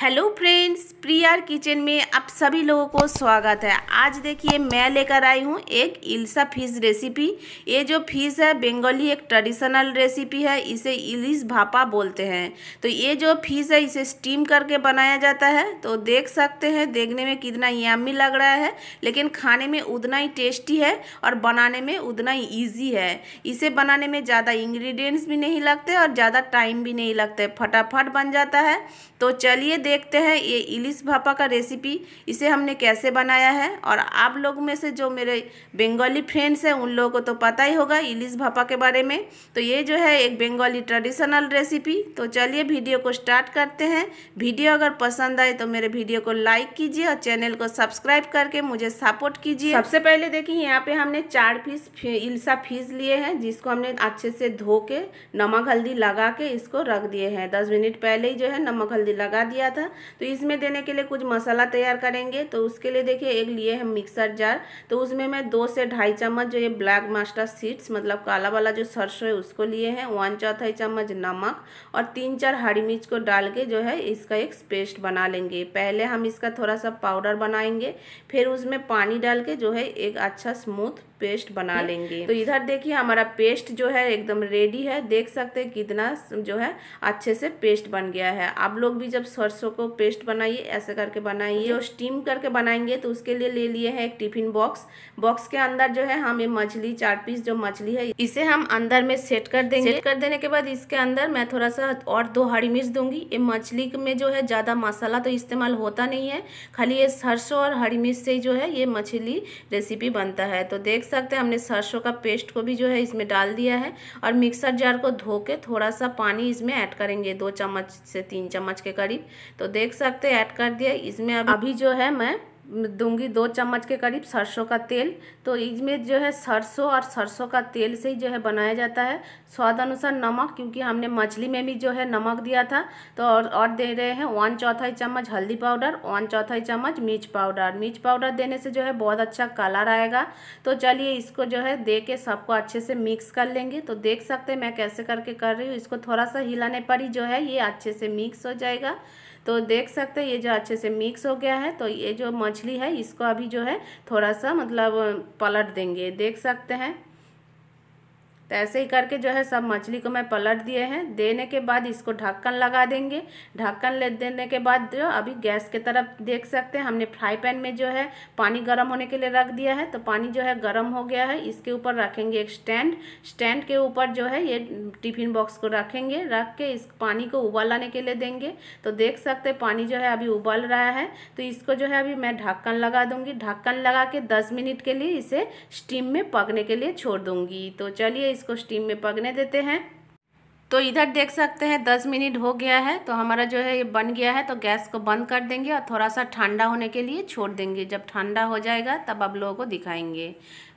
Hello friends प्रियार kitchen में आप सभी लोगों को स्वागत है आज देखिए मैं लेकर आई हूँ एक इल्सा फिश रेसिपी ये जो फिश है बंगाली एक ट्रेडिशनल रेसिपी है इसे इलिस भापा बोलते हैं तो ये जो फिश है इसे स्टीम करके बनाया जाता है तो देख सकते हैं देखने में कितना यामी लग रहा है लेकिन खाने में उतना ही टेस्टी है और बनाने में उतना ही ईजी है इसे बनाने में ज़्यादा इंग्रीडियंट्स भी नहीं लगते और ज़्यादा टाइम भी नहीं लगते फटाफट बन जाता है तो चलिए देखते हैं ये इलिस भापा का रेसिपी इसे हमने कैसे बनाया है और आप लोग में से जो मेरे बंगाली फ्रेंड्स हैं उन लोगों को तो पता ही होगा इलिस भापा के बारे में तो ये जो है एक बंगाली ट्रेडिशनल रेसिपी तो चलिए वीडियो को स्टार्ट करते हैं वीडियो अगर पसंद आए तो मेरे वीडियो को लाइक कीजिए और चैनल को सब्सक्राइब करके मुझे सपोर्ट कीजिए सबसे पहले देखिए यहाँ पे हमने चार पीस इल्सा फीस लिए हैं जिसको हमने अच्छे से धो के नमक हल्दी लगा के इसको रख दिए हैं दस मिनट पहले ही जो है नमक हल्दी लगा दिया था तो इसमें देने के लिए कुछ मसाला तैयार करेंगे तो उसके लिए देखिए एक लिए हम मिक्सर जार तो उसमें मैं दो से ढाई चम्मच जो ये ब्लैक मास्टर सीड्स मतलब काला वाला जो सरसों है उसको लिए हैं वन चौथाई चम्मच नमक और तीन चार हरी मिर्च को डाल के जो है इसका एक पेस्ट बना लेंगे पहले हम इसका थोड़ा सा पाउडर बनाएंगे फिर उसमें पानी डाल के जो है एक अच्छा स्मूथ पेस्ट बना लेंगे तो इधर देखिए हमारा पेस्ट जो है एकदम रेडी है देख सकते हैं कितना जो है अच्छे से पेस्ट बन गया है आप लोग भी जब सरसों को पेस्ट बनाइए ऐसे करके बनाइए अच्छा। और स्टीम करके बनाएंगे तो उसके लिए ले लिए हैं एक टिफिन बॉक्स बॉक्स के अंदर जो है हम ये मछली चार पीस जो मछली है इसे हम अंदर में सेट कर देंगे सेट कर देने के बाद इसके अंदर मैं थोड़ा सा और दो हरी मिर्च दूंगी ये मछली में जो है ज़्यादा मसाला तो इस्तेमाल होता नहीं है खाली ये सरसों और हरी मिर्च से जो है ये मछली रेसिपी बनता है तो देख सकते हैं हमने सरसों का पेस्ट को भी जो है इसमें डाल दिया है और मिक्सर जार को धो के थोड़ा सा पानी इसमें ऐड करेंगे दो चम्मच से तीन चम्मच के करीब तो देख सकते हैं ऐड कर दिया इसमें अभी जो है मैं दूंगी दो चम्मच के करीब सरसों का तेल तो इसमें जो है सरसों और सरसों का तेल से ही जो है बनाया जाता है स्वाद अनुसार नमक क्योंकि हमने मछली में भी जो है नमक दिया था तो और, और दे रहे हैं वन चौथाई चम्मच हल्दी पाउडर वन चौथाई चम्मच मिर्च पाउडर मिर्च पाउडर देने से जो है बहुत अच्छा कलर आएगा तो चलिए इसको जो है दे के सबको अच्छे से मिक्स कर लेंगे तो देख सकते हैं मैं कैसे करके कर रही हूँ इसको थोड़ा सा हिलाने पर ही जो है ये अच्छे से मिक्स हो जाएगा तो देख सकते हैं ये जो अच्छे से मिक्स हो गया है तो ये जो मछली है इसको अभी जो है थोड़ा सा मतलब पलट देंगे देख सकते हैं तो ऐसे ही करके जो है सब मछली को मैं पलट दिए हैं देने के बाद इसको ढक्कन लगा देंगे ढक्कन ले देने के बाद जो अभी गैस के तरफ देख सकते हैं हमने फ्राई पैन में जो है पानी गर्म होने के लिए रख दिया है तो पानी जो है गर्म हो गया है इसके ऊपर रखेंगे एक स्टैंड स्टैंड के ऊपर जो है ये टिफिन बॉक्स को रखेंगे रख के इस पानी को उबाल आने के लिए देंगे तो देख सकते पानी जो है अभी उबाल रहा है तो इसको जो है अभी मैं ढक्कन लगा दूँगी ढक्कन लगा के दस मिनट के लिए इसे स्टीम में पकने के लिए छोड़ दूँगी तो चलिए इसको स्टीम में पकने देते हैं तो इधर देख सकते हैं दस मिनट हो गया है तो हमारा जो है ये बन गया है तो गैस को बंद कर देंगे और थोड़ा सा ठंडा होने के लिए छोड़ देंगे जब ठंडा हो जाएगा तब आप लोगों को दिखाएंगे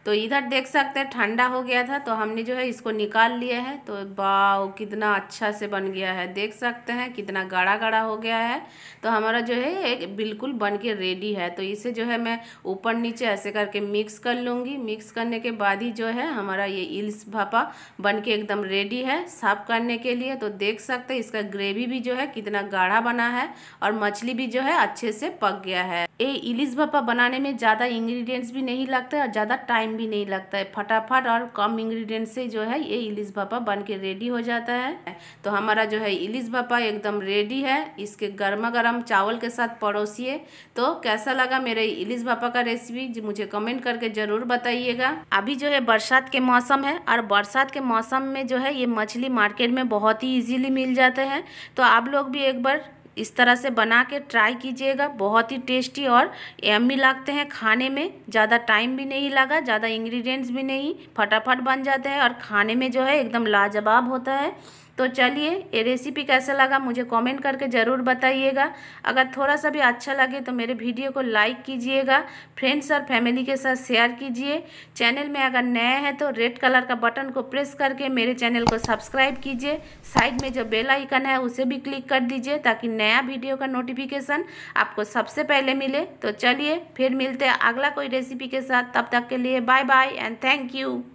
तो इधर देख सकते हैं ठंडा हो गया था तो हमने जो है इसको निकाल लिया है तो बाओ कितना अच्छा से बन गया है देख सकते हैं कितना गाढ़ा गाढ़ा हो गया है तो हमारा जो है एक बिल्कुल बन के रेडी है तो इसे जो है मैं ऊपर नीचे ऐसे करके मिक्स कर लूँगी मिक्स करने के बाद ही जो है हमारा ये इल्स भापा बन के एकदम रेडी है साफ करने के लिए तो देख सकते हैं इसका ग्रेवी भी जो है कितना गाढ़ा बना है और मछली भी जो है अच्छे से पक गया है ये इलिस भापा बनाने में ज़्यादा इंग्रेडिएंट्स भी नहीं लगते और ज़्यादा टाइम भी नहीं लगता है फटाफट और कम इंग्रेडिएंट से जो है ये इलिस भापा बन के रेडी हो जाता है तो हमारा जो है इलिस भापा एकदम रेडी है इसके गर्मा गर्म चावल के साथ परोसिए तो कैसा लगा मेरे इलिस भापा का रेसिपी मुझे कमेंट करके ज़रूर बताइएगा अभी जो है बरसात के मौसम है और बरसात के मौसम में जो है ये मछली मार्केट में बहुत ही ईजिली मिल जाते हैं तो आप लोग भी एक बार इस तरह से बना के ट्राई कीजिएगा बहुत ही टेस्टी और एमी लगते हैं खाने में ज़्यादा टाइम भी नहीं लगा ज़्यादा इंग्रेडिएंट्स भी नहीं फटाफट बन जाते हैं और खाने में जो है एकदम लाजवाब होता है तो चलिए ये रेसिपी कैसा लगा मुझे कमेंट करके ज़रूर बताइएगा अगर थोड़ा सा भी अच्छा लगे तो मेरे वीडियो को लाइक कीजिएगा फ्रेंड्स और फैमिली के साथ शेयर कीजिए चैनल में अगर नए हैं तो रेड कलर का बटन को प्रेस करके मेरे चैनल को सब्सक्राइब कीजिए साइड में जो बेल आइकन है उसे भी क्लिक कर दीजिए ताकि नया वीडियो का नोटिफिकेशन आपको सबसे पहले मिले तो चलिए फिर मिलते हैं अगला कोई रेसिपी के साथ तब तक के लिए bye bye and thank you